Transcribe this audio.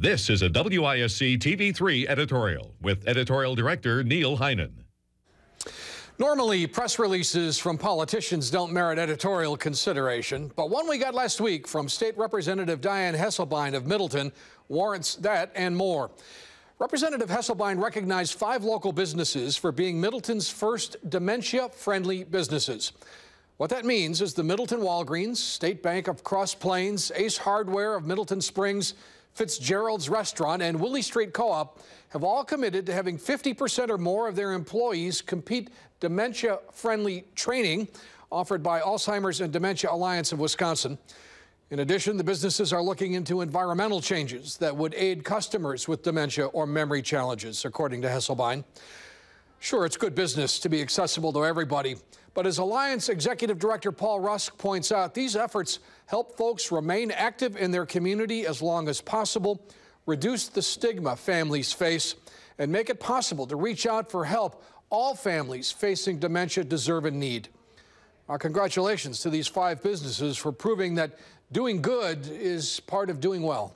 This is a WISC TV3 editorial with editorial director Neil Heinen. Normally, press releases from politicians don't merit editorial consideration, but one we got last week from State Representative Diane Hesselbein of Middleton warrants that and more. Representative Hesselbein recognized five local businesses for being Middleton's first dementia-friendly businesses. What that means is the Middleton Walgreens, State Bank of Cross Plains, Ace Hardware of Middleton Springs, Fitzgerald's Restaurant, and Willie Street Co-op have all committed to having 50% or more of their employees compete dementia-friendly training offered by Alzheimer's and Dementia Alliance of Wisconsin. In addition, the businesses are looking into environmental changes that would aid customers with dementia or memory challenges, according to Hesselbein. Sure, it's good business to be accessible to everybody. But as Alliance Executive Director Paul Rusk points out, these efforts help folks remain active in their community as long as possible, reduce the stigma families face, and make it possible to reach out for help all families facing dementia deserve and need. Our congratulations to these five businesses for proving that doing good is part of doing well.